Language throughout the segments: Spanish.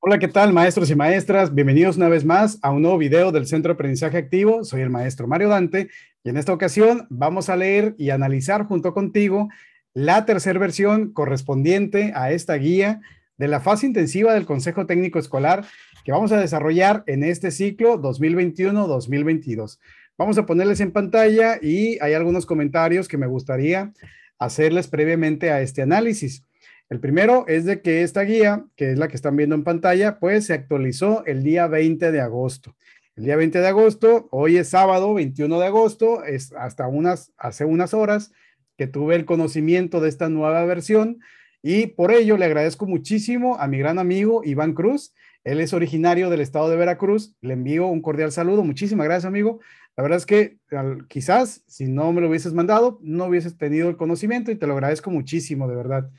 Hola, ¿qué tal, maestros y maestras? Bienvenidos una vez más a un nuevo video del Centro de Aprendizaje Activo. Soy el maestro Mario Dante y en esta ocasión vamos a leer y analizar junto contigo la tercera versión correspondiente a esta guía de la fase intensiva del Consejo Técnico Escolar que vamos a desarrollar en este ciclo 2021-2022. Vamos a ponerles en pantalla y hay algunos comentarios que me gustaría hacerles previamente a este análisis. El primero es de que esta guía, que es la que están viendo en pantalla, pues se actualizó el día 20 de agosto. El día 20 de agosto, hoy es sábado 21 de agosto, es hasta unas, hace unas horas que tuve el conocimiento de esta nueva versión y por ello le agradezco muchísimo a mi gran amigo Iván Cruz. Él es originario del estado de Veracruz. Le envío un cordial saludo. Muchísimas gracias, amigo. La verdad es que quizás si no me lo hubieses mandado, no hubieses tenido el conocimiento y te lo agradezco muchísimo, de verdad.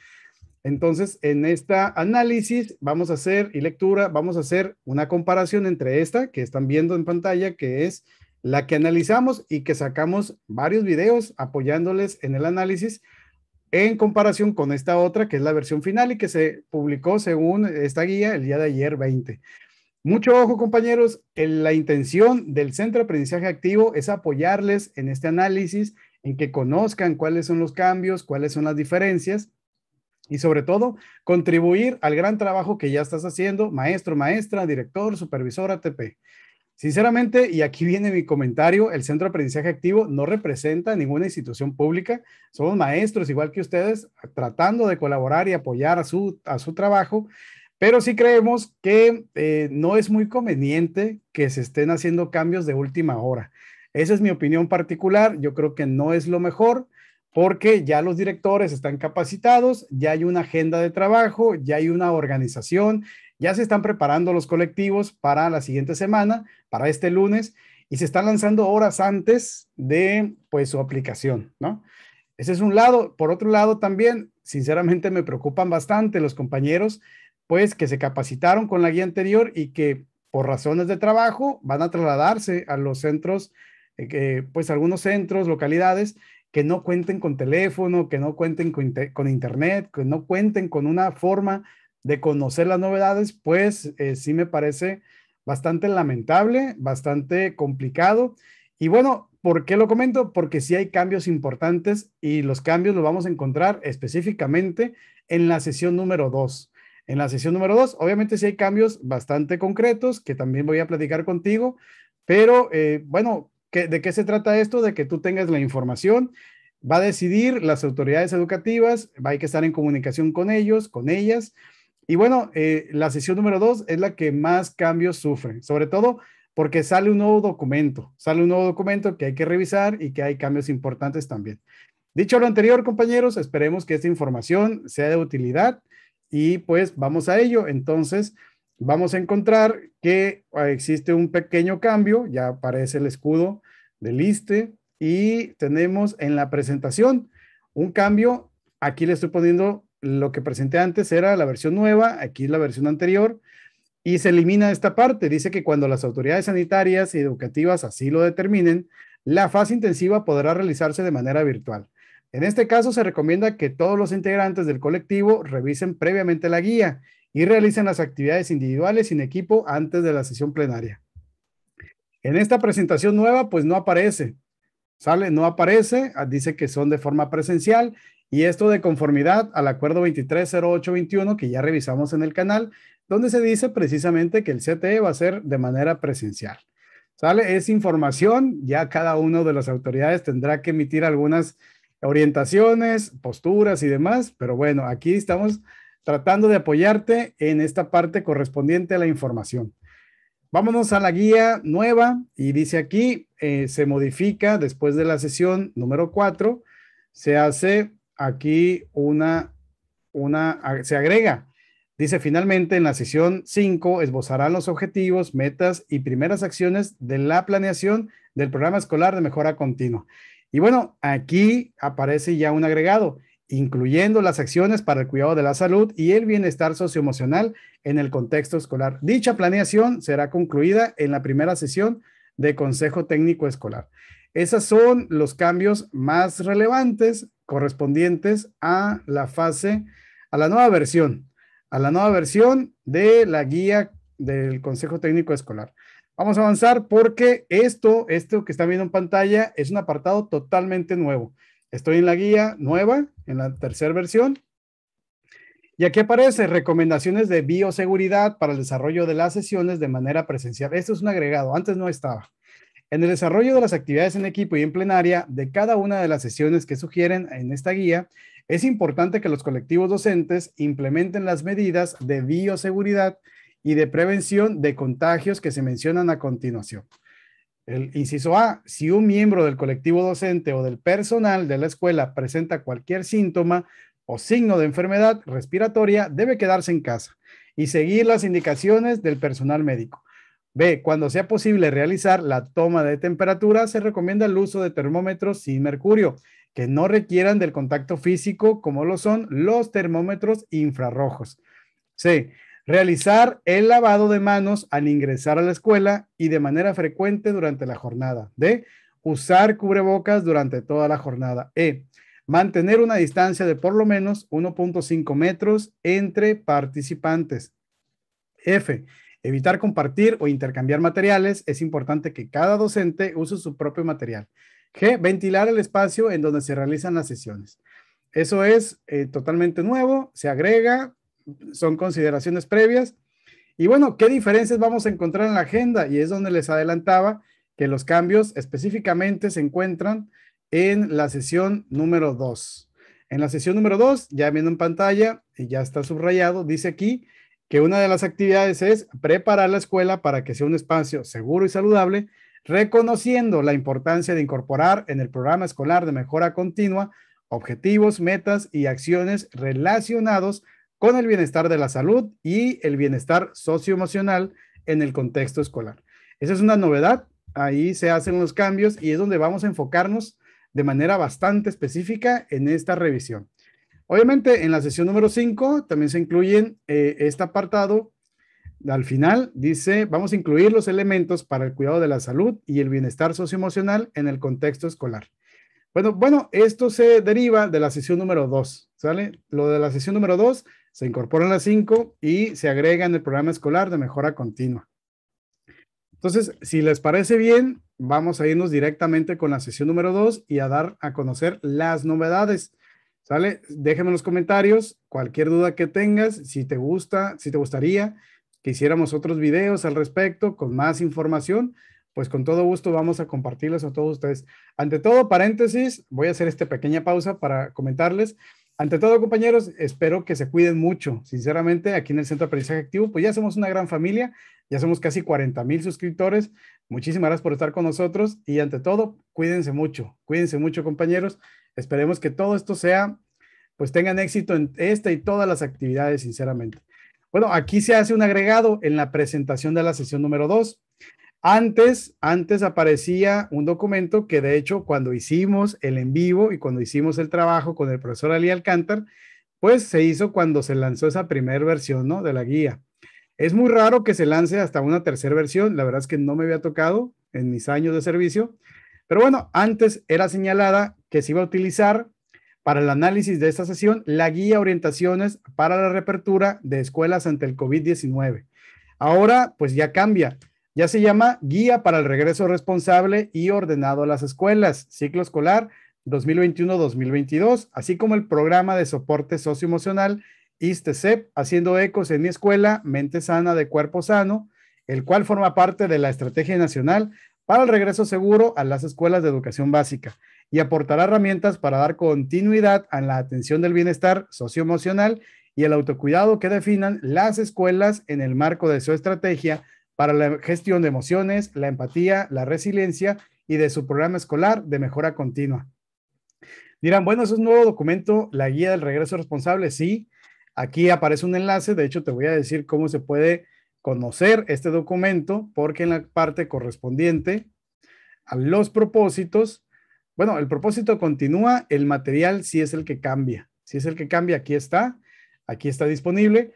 Entonces, en este análisis vamos a hacer y lectura, vamos a hacer una comparación entre esta que están viendo en pantalla, que es la que analizamos y que sacamos varios videos apoyándoles en el análisis en comparación con esta otra, que es la versión final y que se publicó según esta guía el día de ayer 20. Mucho ojo, compañeros, la intención del Centro de Aprendizaje Activo es apoyarles en este análisis, en que conozcan cuáles son los cambios, cuáles son las diferencias y sobre todo contribuir al gran trabajo que ya estás haciendo, maestro, maestra, director, supervisor, ATP. Sinceramente, y aquí viene mi comentario, el Centro de Aprendizaje Activo no representa ninguna institución pública, somos maestros igual que ustedes, tratando de colaborar y apoyar a su, a su trabajo, pero sí creemos que eh, no es muy conveniente que se estén haciendo cambios de última hora. Esa es mi opinión particular, yo creo que no es lo mejor porque ya los directores están capacitados, ya hay una agenda de trabajo, ya hay una organización, ya se están preparando los colectivos para la siguiente semana, para este lunes, y se están lanzando horas antes de pues su aplicación, ¿no? Ese es un lado. Por otro lado, también, sinceramente, me preocupan bastante los compañeros, pues que se capacitaron con la guía anterior y que por razones de trabajo van a trasladarse a los centros, eh, pues algunos centros, localidades que no cuenten con teléfono, que no cuenten con, internet, que no cuenten con una forma de conocer las novedades, pues eh, sí me parece bastante lamentable, bastante complicado. Y bueno, ¿por qué lo comento? Porque sí hay cambios importantes y los cambios los vamos a encontrar específicamente en la sesión número 2. En la sesión número 2, obviamente sí hay cambios bastante concretos que también voy a platicar contigo, pero eh, bueno, ¿De qué se trata esto? De que tú tengas la información, va a decidir las autoridades educativas, hay que estar en comunicación con ellos, con ellas. Y bueno, eh, la sesión número dos es la que más cambios sufre, sobre todo porque sale un nuevo documento, sale un nuevo documento que hay que revisar y que hay cambios importantes también. Dicho lo anterior, compañeros, esperemos que esta información sea de utilidad y pues vamos a ello. Entonces, vamos a encontrar que ah, existe un pequeño cambio, ya aparece el escudo de liste y tenemos en la presentación un cambio. Aquí le estoy poniendo lo que presenté antes, era la versión nueva, aquí es la versión anterior, y se elimina esta parte. Dice que cuando las autoridades sanitarias y educativas así lo determinen, la fase intensiva podrá realizarse de manera virtual. En este caso, se recomienda que todos los integrantes del colectivo revisen previamente la guía y realicen las actividades individuales sin equipo antes de la sesión plenaria. En esta presentación nueva, pues no aparece, sale, no aparece, ah, dice que son de forma presencial y esto de conformidad al acuerdo 230821 que ya revisamos en el canal, donde se dice precisamente que el CTE va a ser de manera presencial. ¿Sale? Es información, ya cada una de las autoridades tendrá que emitir algunas orientaciones, posturas y demás, pero bueno, aquí estamos tratando de apoyarte en esta parte correspondiente a la información. Vámonos a la guía nueva y dice aquí, eh, se modifica después de la sesión número 4, se hace aquí una, una, se agrega. Dice finalmente en la sesión 5 esbozarán los objetivos, metas y primeras acciones de la planeación del programa escolar de mejora continua. Y bueno, aquí aparece ya un agregado incluyendo las acciones para el cuidado de la salud y el bienestar socioemocional en el contexto escolar. Dicha planeación será concluida en la primera sesión de Consejo Técnico Escolar. Esos son los cambios más relevantes correspondientes a la fase, a la nueva versión, a la nueva versión de la guía del Consejo Técnico Escolar. Vamos a avanzar porque esto, esto que está viendo en pantalla es un apartado totalmente nuevo. Estoy en la guía nueva, en la tercera versión. Y aquí aparece recomendaciones de bioseguridad para el desarrollo de las sesiones de manera presencial. Esto es un agregado, antes no estaba. En el desarrollo de las actividades en equipo y en plenaria de cada una de las sesiones que sugieren en esta guía, es importante que los colectivos docentes implementen las medidas de bioseguridad y de prevención de contagios que se mencionan a continuación. El inciso A, si un miembro del colectivo docente o del personal de la escuela presenta cualquier síntoma o signo de enfermedad respiratoria, debe quedarse en casa y seguir las indicaciones del personal médico. B. Cuando sea posible realizar la toma de temperatura, se recomienda el uso de termómetros sin mercurio, que no requieran del contacto físico como lo son los termómetros infrarrojos. C. Realizar el lavado de manos al ingresar a la escuela y de manera frecuente durante la jornada. D. Usar cubrebocas durante toda la jornada. E. Mantener una distancia de por lo menos 1.5 metros entre participantes. F. Evitar compartir o intercambiar materiales. Es importante que cada docente use su propio material. G. Ventilar el espacio en donde se realizan las sesiones. Eso es eh, totalmente nuevo, se agrega, son consideraciones previas. Y bueno, ¿qué diferencias vamos a encontrar en la agenda? Y es donde les adelantaba que los cambios específicamente se encuentran en la sesión número 2. En la sesión número 2, ya viendo en pantalla, y ya está subrayado, dice aquí que una de las actividades es preparar la escuela para que sea un espacio seguro y saludable, reconociendo la importancia de incorporar en el programa escolar de mejora continua objetivos, metas y acciones relacionados con el bienestar de la salud y el bienestar socioemocional en el contexto escolar. Esa es una novedad, ahí se hacen los cambios y es donde vamos a enfocarnos de manera bastante específica en esta revisión. Obviamente, en la sesión número 5 también se incluyen eh, este apartado. Al final dice, vamos a incluir los elementos para el cuidado de la salud y el bienestar socioemocional en el contexto escolar. Bueno, bueno, esto se deriva de la sesión número 2, ¿sale? Lo de la sesión número 2 se incorporan las cinco y se agregan el programa escolar de mejora continua. Entonces, si les parece bien, vamos a irnos directamente con la sesión número 2 y a dar a conocer las novedades. ¿Sale? Déjenme en los comentarios cualquier duda que tengas, si te gusta, si te gustaría que hiciéramos otros videos al respecto con más información, pues con todo gusto vamos a compartirlos a todos ustedes. Ante todo, paréntesis, voy a hacer esta pequeña pausa para comentarles ante todo, compañeros, espero que se cuiden mucho. Sinceramente, aquí en el Centro de Aprendizaje Activo, pues ya somos una gran familia, ya somos casi 40 mil suscriptores. Muchísimas gracias por estar con nosotros y ante todo, cuídense mucho, cuídense mucho, compañeros. Esperemos que todo esto sea, pues tengan éxito en esta y todas las actividades, sinceramente. Bueno, aquí se hace un agregado en la presentación de la sesión número 2. Antes, antes aparecía un documento que de hecho cuando hicimos el en vivo y cuando hicimos el trabajo con el profesor Ali Alcántar, pues se hizo cuando se lanzó esa primera versión ¿no? de la guía. Es muy raro que se lance hasta una tercera versión, la verdad es que no me había tocado en mis años de servicio, pero bueno, antes era señalada que se iba a utilizar para el análisis de esta sesión la guía orientaciones para la reapertura de escuelas ante el COVID-19. Ahora, pues ya cambia. Ya se llama Guía para el Regreso Responsable y Ordenado a las Escuelas, ciclo escolar 2021-2022, así como el programa de soporte socioemocional ISTECEP, haciendo ecos en mi escuela Mente Sana de Cuerpo Sano, el cual forma parte de la Estrategia Nacional para el Regreso Seguro a las Escuelas de Educación Básica y aportará herramientas para dar continuidad a la atención del bienestar socioemocional y el autocuidado que definan las escuelas en el marco de su estrategia para la gestión de emociones, la empatía, la resiliencia y de su programa escolar de mejora continua. Dirán, bueno, es un nuevo documento, la guía del regreso responsable, sí. Aquí aparece un enlace, de hecho te voy a decir cómo se puede conocer este documento, porque en la parte correspondiente a los propósitos, bueno, el propósito continúa, el material sí es el que cambia. Si es el que cambia, aquí está, aquí está disponible.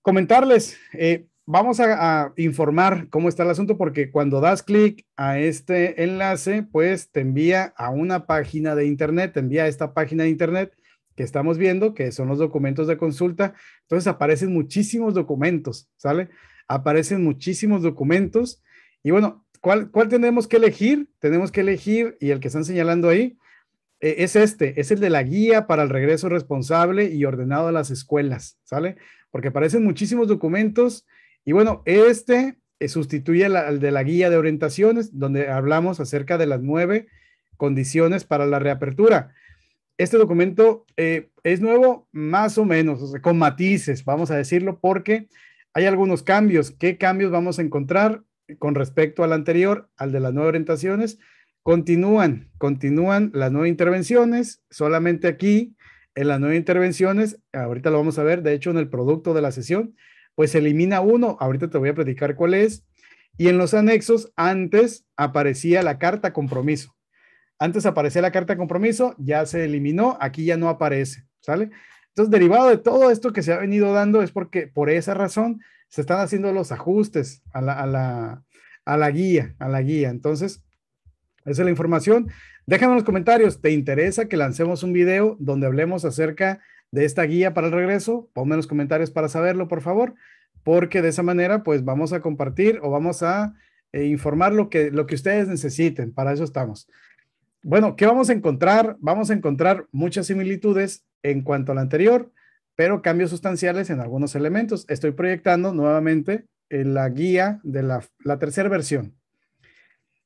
Comentarles, eh, vamos a, informar cómo está el asunto porque cuando das clic a este enlace, pues te envía a una página de internet, te envía a esta página de internet que estamos viendo, que son los documentos de consulta. Entonces aparecen muchísimos documentos, ¿sale? Aparecen muchísimos documentos. Y bueno, ¿cuál, tenemos que elegir? Tenemos que elegir, y el que están señalando ahí, eh, es este, es el de la guía para el regreso responsable y ordenado a las escuelas, ¿sale? Porque aparecen muchísimos documentos y bueno, este eh, sustituye al, de la guía de orientaciones, donde hablamos acerca de las nueve condiciones para la reapertura. Este documento eh, es nuevo más o menos, con matices, vamos a decirlo, porque hay algunos cambios. ¿Qué cambios vamos a encontrar con respecto al anterior, al de las nueve orientaciones? Continúan, continúan las nueve intervenciones, solamente aquí en las nueve intervenciones, ahorita lo vamos a ver, de hecho en el producto de la sesión, pues elimina uno, ahorita te voy a platicar cuál es, y en los anexos antes aparecía la carta compromiso. Antes aparecía la carta compromiso, ya se eliminó, aquí ya no aparece, ¿sale? Entonces, derivado de todo esto que se ha venido dando es porque por esa razón se están haciendo los ajustes a la, guía, a la guía. Entonces, esa es la información. Déjame en los comentarios, ¿te interesa que lancemos un video donde hablemos acerca de esta guía para el regreso, ponme en los comentarios para saberlo, por favor, porque de esa manera pues vamos a compartir o vamos a eh, informar lo que, lo que ustedes necesiten, para eso estamos. Bueno, ¿qué vamos a encontrar? Vamos a encontrar muchas similitudes en cuanto a la anterior, pero cambios sustanciales en algunos elementos. Estoy proyectando nuevamente eh, la guía de la, la tercera versión.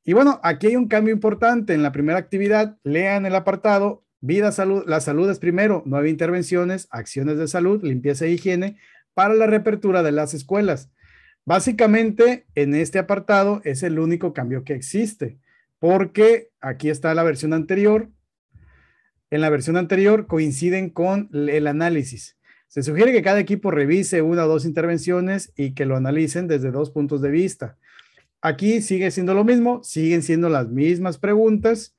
Y bueno, aquí hay un cambio importante. En la primera actividad, lean el apartado Vida, salud, la salud es primero, nueve intervenciones, acciones de salud, limpieza e higiene para la reapertura de las escuelas. Básicamente, en este apartado es el único cambio que existe, porque aquí está la versión anterior. En la versión anterior coinciden con el análisis. Se sugiere que cada equipo revise una o dos intervenciones y que lo analicen desde dos puntos de vista. Aquí sigue siendo lo mismo, siguen siendo las mismas preguntas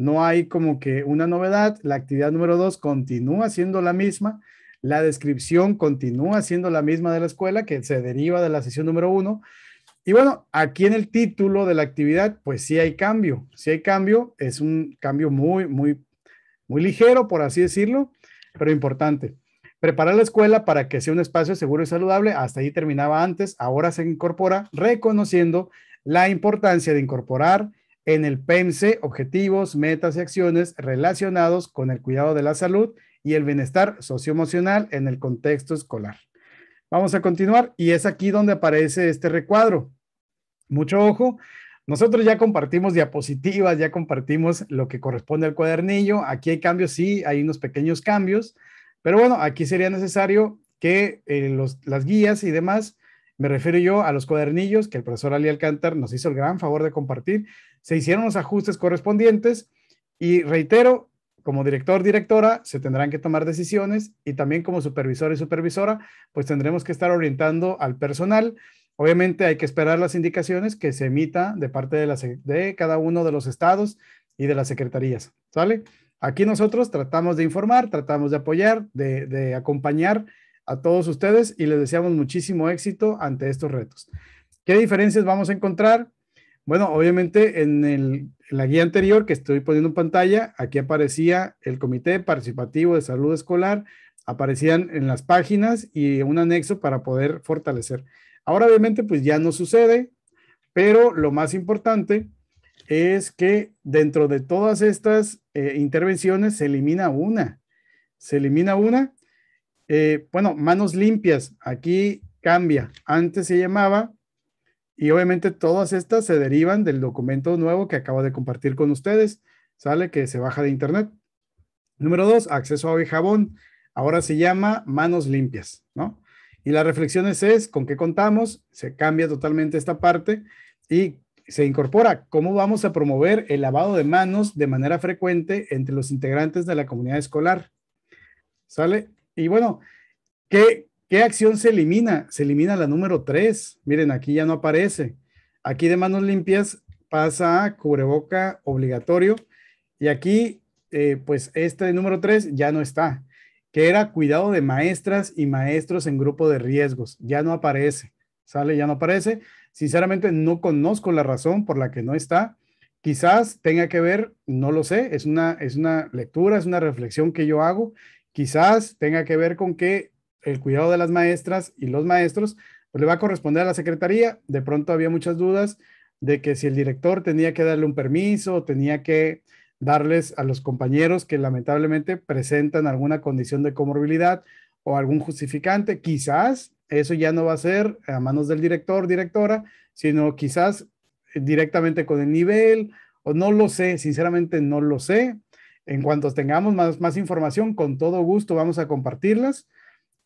no hay como que una novedad. La actividad número dos continúa siendo la misma. La descripción continúa siendo la misma de la escuela que se deriva de la sesión número uno. Y bueno, aquí en el título de la actividad, pues sí hay cambio. Sí hay cambio. Es un cambio muy, muy, muy ligero, por así decirlo, pero importante. Preparar la escuela para que sea un espacio seguro y saludable. Hasta ahí terminaba antes. Ahora se incorpora reconociendo la importancia de incorporar en el PEMSE objetivos, metas y acciones relacionados con el cuidado de la salud y el bienestar socioemocional en el contexto escolar. Vamos a continuar y es aquí donde aparece este recuadro. Mucho ojo, nosotros ya compartimos diapositivas, ya compartimos lo que corresponde al cuadernillo. Aquí hay cambios, sí, hay unos pequeños cambios, pero bueno, aquí sería necesario que eh, las guías y demás, me refiero yo a los cuadernillos que el profesor Ali Alcántar nos hizo el gran favor de compartir, se hicieron los ajustes correspondientes y reitero, como director, directora, se tendrán que tomar decisiones y también como supervisor y supervisora, pues tendremos que estar orientando al personal. Obviamente hay que esperar las indicaciones que se emita de parte de, la, de cada uno de los estados y de las secretarías, ¿sale? Aquí nosotros tratamos de informar, tratamos de apoyar, de acompañar a todos ustedes y les deseamos muchísimo éxito ante estos retos. ¿Qué diferencias vamos a encontrar? Bueno, obviamente en, la guía anterior que estoy poniendo en pantalla, aquí aparecía el Comité Participativo de Salud Escolar, aparecían en las páginas y un anexo para poder fortalecer. Ahora obviamente pues ya no sucede, pero lo más importante es que dentro de todas estas eh, intervenciones se elimina una, se elimina una. Eh, bueno, manos limpias, aquí cambia. Antes se llamaba y obviamente todas estas se derivan del documento nuevo que acabo de compartir con ustedes. Sale que se baja de internet. Número dos, acceso a agua jabón. Ahora se llama manos limpias, ¿no? Y las reflexiones es con qué contamos, se cambia totalmente esta parte y se incorpora cómo vamos a promover el lavado de manos de manera frecuente entre los integrantes de la comunidad escolar. ¿Sale? Y bueno, ¿qué, ¿Qué acción se elimina? Se elimina la número 3. Miren, aquí ya no aparece. Aquí de manos limpias pasa a cubreboca obligatorio. Y aquí, eh, pues este número 3 ya no está, que era cuidado de maestras y maestros en grupo de riesgos. Ya no aparece. Sale, ya no aparece. Sinceramente, no conozco la razón por la que no está. Quizás tenga que ver, no lo sé, es una, es una lectura, es una reflexión que yo hago. Quizás tenga que ver con que el cuidado de las maestras y los maestros, pues, le va a corresponder a la secretaría. De pronto había muchas dudas de que si el director tenía que darle un permiso, tenía que darles a los compañeros que lamentablemente presentan alguna condición de comorbilidad o algún justificante. Quizás eso ya no va a ser a manos del director, directora, sino quizás directamente con el nivel, o no lo sé, sinceramente no lo sé. En cuanto tengamos más información, con todo gusto vamos a compartirlas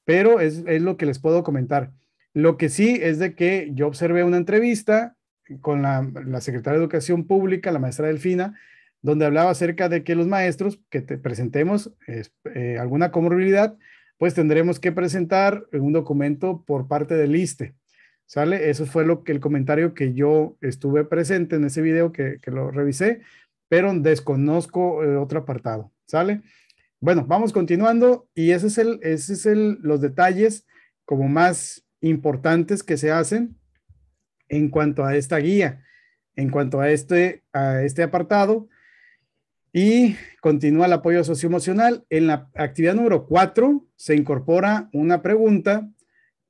pero es, lo que les puedo comentar. Lo que sí es de que yo observé una entrevista con la, secretaria de Educación Pública, la maestra Delfina, donde hablaba acerca de que los maestros que te presentemos eh, alguna comorbilidad, pues tendremos que presentar un documento por parte del ISTE. ¿Sale? Eso fue lo que el comentario que yo estuve presente en ese video que, lo revisé, pero desconozco eh, otro apartado. ¿Sale? Bueno, vamos continuando y ese es el, es los detalles como más importantes que se hacen en cuanto a esta guía, en cuanto a este, a este apartado. Y continúa el apoyo socioemocional. En la actividad número cuatro se incorpora una pregunta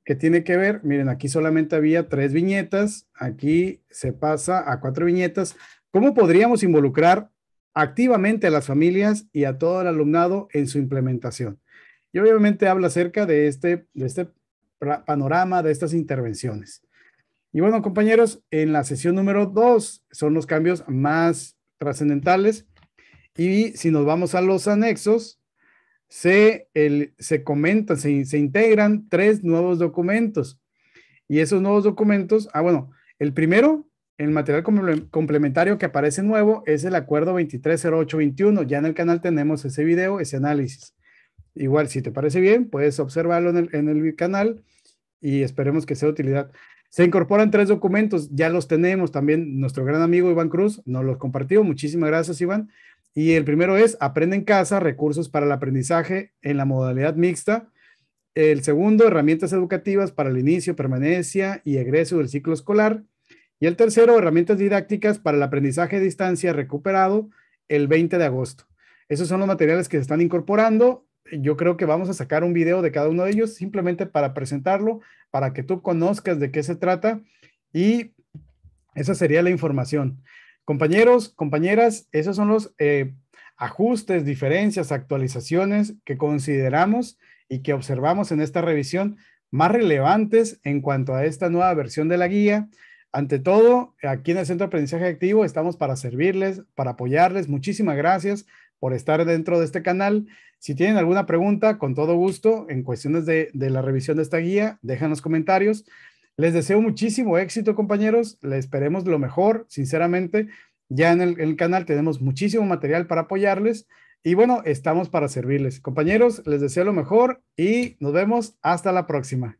que tiene que ver, miren, aquí solamente había tres viñetas, aquí se pasa a cuatro viñetas. ¿Cómo podríamos involucrar activamente a las familias y a todo el alumnado en su implementación. Y obviamente habla acerca de este, este panorama, de estas intervenciones. Y bueno, compañeros, en la sesión número dos son los cambios más trascendentales. Y si nos vamos a los anexos, se, el, se comentan, se, se integran tres nuevos documentos. Y esos nuevos documentos, ah, bueno, el primero el material complementario que aparece nuevo es el acuerdo 230821. Ya en el canal tenemos ese video, ese análisis. Igual, si te parece bien, puedes observarlo en el, canal y esperemos que sea de utilidad. Se incorporan tres documentos, ya los tenemos también. Nuestro gran amigo Iván Cruz nos los compartió. Muchísimas gracias, Iván. Y el primero es Aprende en casa, recursos para el aprendizaje en la modalidad mixta. El segundo, herramientas educativas para el inicio, permanencia y egreso del ciclo escolar. Y el tercero, herramientas didácticas para el aprendizaje a distancia recuperado el 20 de agosto. Esos son los materiales que se están incorporando. Yo creo que vamos a sacar un video de cada uno de ellos simplemente para presentarlo, para que tú conozcas de qué se trata y esa sería la información. Compañeros, compañeras, esos son los eh, ajustes, diferencias, actualizaciones que consideramos y que observamos en esta revisión más relevantes en cuanto a esta nueva versión de la guía ante todo, aquí en el Centro de Aprendizaje Activo estamos para servirles, para apoyarles. Muchísimas gracias por estar dentro de este canal. Si tienen alguna pregunta, con todo gusto, en cuestiones de, la revisión de esta guía, dejan los comentarios. Les deseo muchísimo éxito, compañeros. Les esperemos lo mejor, sinceramente. Ya en el, canal tenemos muchísimo material para apoyarles. Y bueno, estamos para servirles. Compañeros, les deseo lo mejor y nos vemos hasta la próxima.